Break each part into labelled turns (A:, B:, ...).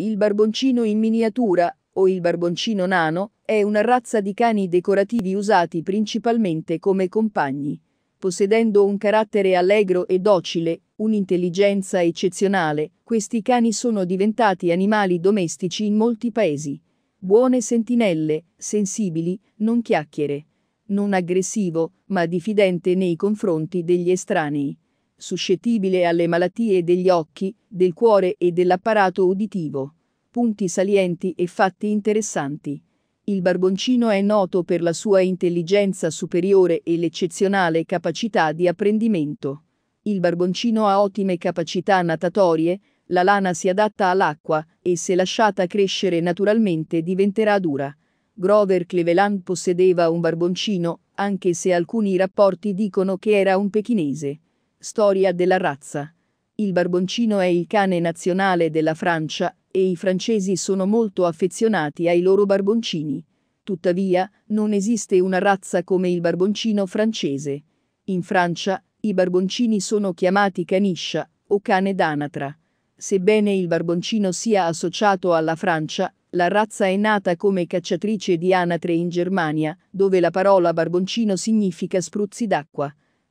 A: Il barboncino in miniatura, o il barboncino nano, è una razza di cani decorativi usati principalmente come compagni. Possedendo un carattere allegro e docile, un'intelligenza eccezionale, questi cani sono diventati animali domestici in molti paesi. Buone sentinelle, sensibili, non chiacchiere. Non aggressivo, ma diffidente nei confronti degli estranei suscettibile alle malattie degli occhi, del cuore e dell'apparato uditivo. Punti salienti e fatti interessanti. Il barboncino è noto per la sua intelligenza superiore e l'eccezionale capacità di apprendimento. Il barboncino ha ottime capacità natatorie, la lana si adatta all'acqua e se lasciata crescere naturalmente diventerà dura. Grover Cleveland possedeva un barboncino, anche se alcuni rapporti dicono che era un pechinese. Storia della razza. Il barboncino è il cane nazionale della Francia e i francesi sono molto affezionati ai loro barboncini. Tuttavia, non esiste una razza come il barboncino francese. In Francia, i barboncini sono chiamati caniscia o cane d'anatra. Sebbene il barboncino sia associato alla Francia, la razza è nata come cacciatrice di anatre in Germania, dove la parola barboncino significa spruzzi d'acqua.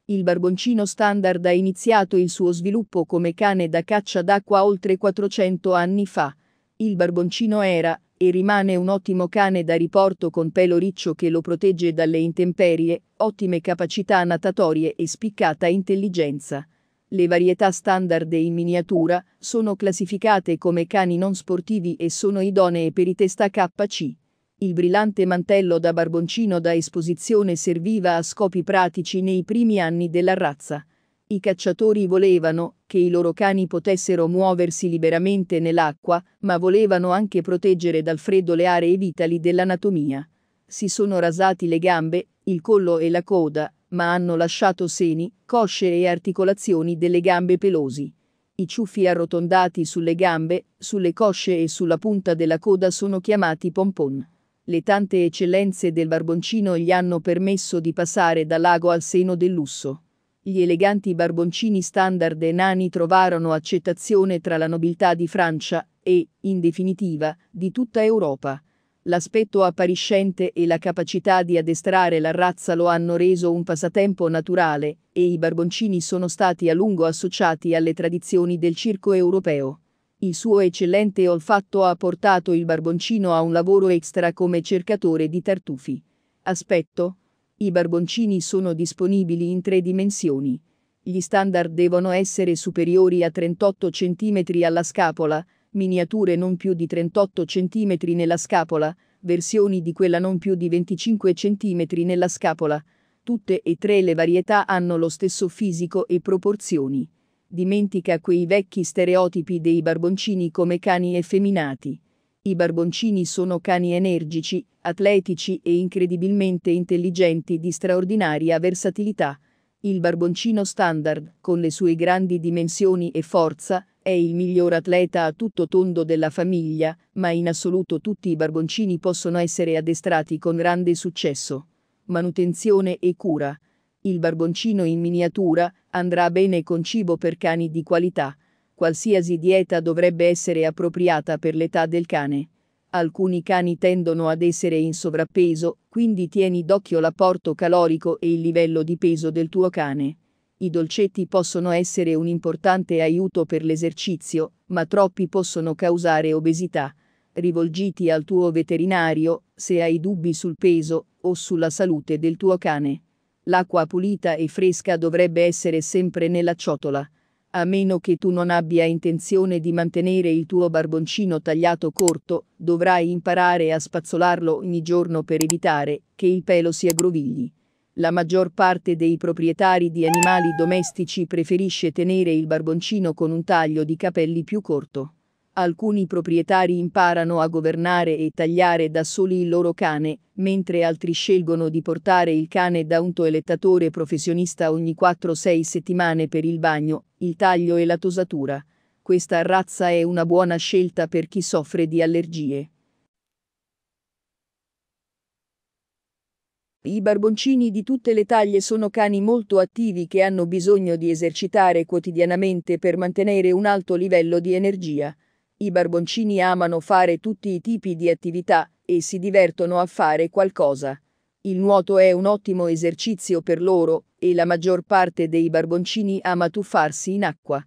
A: Il barboncino standard ha iniziato il suo sviluppo come cane da caccia d'acqua oltre 400 anni fa. Il barboncino era e rimane un ottimo cane da riporto con pelo riccio che lo protegge dalle intemperie, ottime capacità natatorie e spiccata intelligenza. Le varietà standard e in miniatura sono classificate come cani non sportivi e sono idonee per i testa KC. Il brillante mantello da barboncino da esposizione serviva a scopi pratici nei primi anni della razza. I cacciatori volevano che i loro cani potessero muoversi liberamente nell'acqua, ma volevano anche proteggere dal freddo le aree vitali dell'anatomia. Si sono rasati le gambe, il collo e la coda, ma hanno lasciato seni, cosce e articolazioni delle gambe pelosi. I ciuffi arrotondati sulle gambe, sulle cosce e sulla punta della coda sono chiamati pompon le tante eccellenze del barboncino gli hanno permesso di passare dal lago al seno del lusso. Gli eleganti barboncini standard e nani trovarono accettazione tra la nobiltà di Francia e, in definitiva, di tutta Europa. L'aspetto appariscente e la capacità di addestrare la razza lo hanno reso un passatempo naturale, e i barboncini sono stati a lungo associati alle tradizioni del circo europeo. Il suo eccellente olfatto ha portato il barboncino a un lavoro extra come cercatore di tartufi. Aspetto. I barboncini sono disponibili in tre dimensioni. Gli standard devono essere superiori a 38 cm alla scapola, miniature non più di 38 cm nella scapola, versioni di quella non più di 25 cm nella scapola. Tutte e tre le varietà hanno lo stesso fisico e proporzioni. Dimentica quei vecchi stereotipi dei barboncini come cani effeminati. I barboncini sono cani energici, atletici e incredibilmente intelligenti di straordinaria versatilità. Il barboncino standard, con le sue grandi dimensioni e forza, è il miglior atleta a tutto tondo della famiglia, ma in assoluto tutti i barboncini possono essere addestrati con grande successo. Manutenzione e cura. Il barboncino in miniatura, andrà bene con cibo per cani di qualità. Qualsiasi dieta dovrebbe essere appropriata per l'età del cane. Alcuni cani tendono ad essere in sovrappeso, quindi tieni d'occhio l'apporto calorico e il livello di peso del tuo cane. I dolcetti possono essere un importante aiuto per l'esercizio, ma troppi possono causare obesità. Rivolgiti al tuo veterinario se hai dubbi sul peso o sulla salute del tuo cane. L'acqua pulita e fresca dovrebbe essere sempre nella ciotola, a meno che tu non abbia intenzione di mantenere il tuo barboncino tagliato corto, dovrai imparare a spazzolarlo ogni giorno per evitare che il pelo si aggrovigli. La maggior parte dei proprietari di animali domestici preferisce tenere il barboncino con un taglio di capelli più corto alcuni proprietari imparano a governare e tagliare da soli il loro cane, mentre altri scelgono di portare il cane da un toelettatore professionista ogni 4-6 settimane per il bagno, il taglio e la tosatura. Questa razza è una buona scelta per chi soffre di allergie. I barboncini di tutte le taglie sono cani molto attivi che hanno bisogno di esercitare quotidianamente per mantenere un alto livello di energia. I barboncini amano fare tutti i tipi di attività e si divertono a fare qualcosa. Il nuoto è un ottimo esercizio per loro e la maggior parte dei barboncini ama tuffarsi in acqua.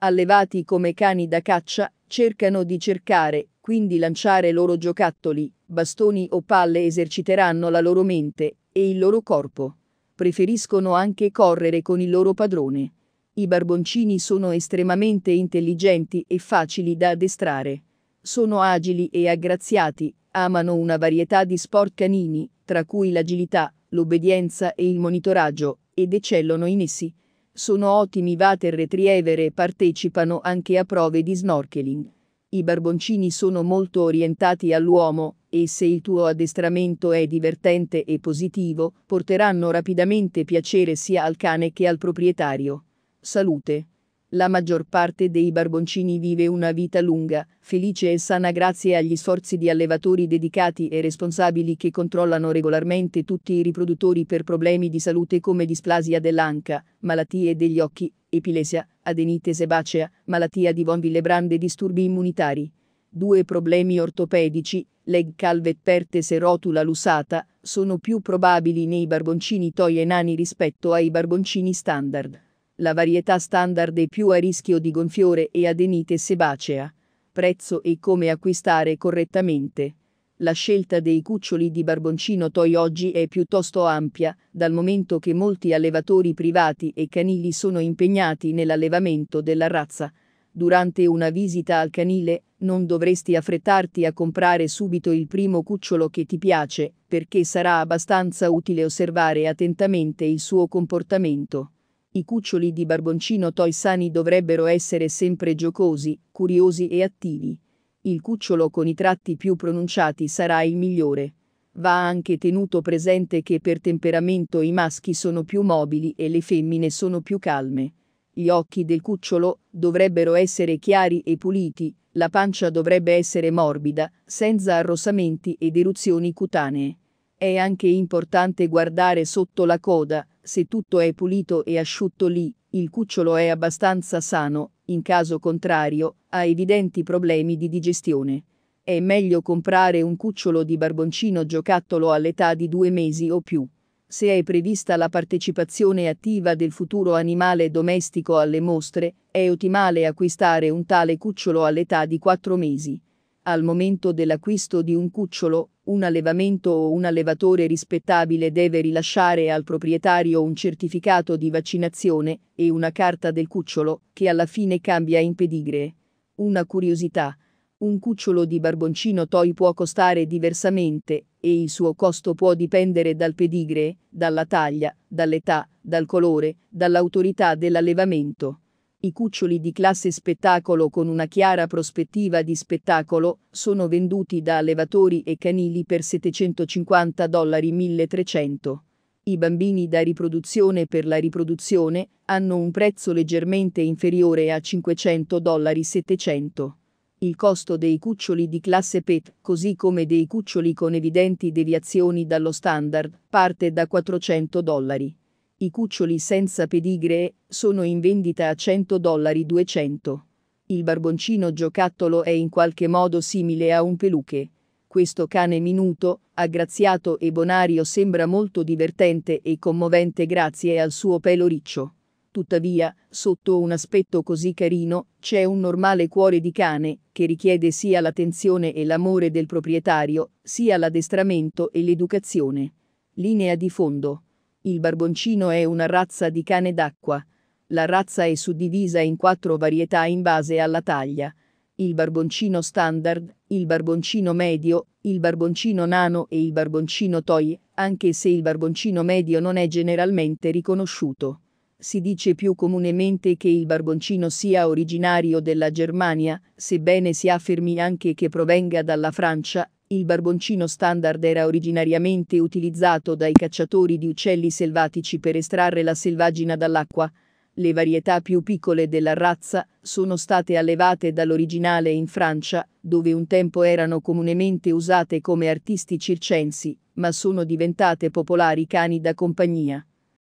A: Allevati come cani da caccia, cercano di cercare, quindi lanciare loro giocattoli, bastoni o palle eserciteranno la loro mente e il loro corpo. Preferiscono anche correre con il loro padrone. I barboncini sono estremamente intelligenti e facili da addestrare. Sono agili e aggraziati, amano una varietà di sport canini, tra cui l'agilità, l'obbedienza e il monitoraggio, ed eccellono in essi. Sono ottimi water retriever e partecipano anche a prove di snorkeling. I barboncini sono molto orientati all'uomo, e se il tuo addestramento è divertente e positivo, porteranno rapidamente piacere sia al cane che al proprietario. Salute. La maggior parte dei barboncini vive una vita lunga, felice e sana grazie agli sforzi di allevatori dedicati e responsabili che controllano regolarmente tutti i riproduttori per problemi di salute come displasia dell'anca, malattie degli occhi, epilessia, adenite sebacea, malattia di von Willebrand e disturbi immunitari. Due problemi ortopedici, leg calvet pertes e rotula lusata, sono più probabili nei barboncini toi e nani rispetto ai barboncini standard. La varietà standard è più a rischio di gonfiore e adenite sebacea. Prezzo e come acquistare correttamente. La scelta dei cuccioli di barboncino toy oggi è piuttosto ampia, dal momento che molti allevatori privati e canili sono impegnati nell'allevamento della razza. Durante una visita al canile, non dovresti affrettarti a comprare subito il primo cucciolo che ti piace, perché sarà abbastanza utile osservare attentamente il suo comportamento. I cuccioli di barboncino Toy sani dovrebbero essere sempre giocosi, curiosi e attivi. Il cucciolo con i tratti più pronunciati sarà il migliore. Va anche tenuto presente che per temperamento i maschi sono più mobili e le femmine sono più calme. Gli occhi del cucciolo dovrebbero essere chiari e puliti, la pancia dovrebbe essere morbida, senza arrossamenti ed eruzioni cutanee. È anche importante guardare sotto la coda, se tutto è pulito e asciutto lì, il cucciolo è abbastanza sano, in caso contrario, ha evidenti problemi di digestione. È meglio comprare un cucciolo di barboncino giocattolo all'età di due mesi o più. Se è prevista la partecipazione attiva del futuro animale domestico alle mostre, è ottimale acquistare un tale cucciolo all'età di quattro mesi al momento dell'acquisto di un cucciolo, un allevamento o un allevatore rispettabile deve rilasciare al proprietario un certificato di vaccinazione e una carta del cucciolo, che alla fine cambia in pedigree. Una curiosità. Un cucciolo di barboncino toy può costare diversamente, e il suo costo può dipendere dal pedigree, dalla taglia, dall'età, dal colore, dall'autorità dell'allevamento. I cuccioli di classe spettacolo con una chiara prospettiva di spettacolo sono venduti da allevatori e canili per 750 dollari 1300. I bambini da riproduzione per la riproduzione hanno un prezzo leggermente inferiore a 500 dollari 700. Il costo dei cuccioli di classe PET, così come dei cuccioli con evidenti deviazioni dallo standard, parte da 400 dollari. I cuccioli senza pedigree sono in vendita a 100 dollari 200. Il barboncino giocattolo è in qualche modo simile a un peluche. Questo cane minuto, aggraziato e bonario sembra molto divertente e commovente grazie al suo pelo riccio. Tuttavia, sotto un aspetto così carino, c'è un normale cuore di cane, che richiede sia l'attenzione e l'amore del proprietario, sia l'addestramento e l'educazione. Linea di fondo. Il barboncino è una razza di cane d'acqua. La razza è suddivisa in quattro varietà in base alla taglia. Il barboncino standard, il barboncino medio, il barboncino nano e il barboncino toy, anche se il barboncino medio non è generalmente riconosciuto. Si dice più comunemente che il barboncino sia originario della Germania, sebbene si affermi anche che provenga dalla Francia, il barboncino standard era originariamente utilizzato dai cacciatori di uccelli selvatici per estrarre la selvaggina dall'acqua. Le varietà più piccole della razza sono state allevate dall'originale in Francia, dove un tempo erano comunemente usate come artisti circensi, ma sono diventate popolari cani da compagnia.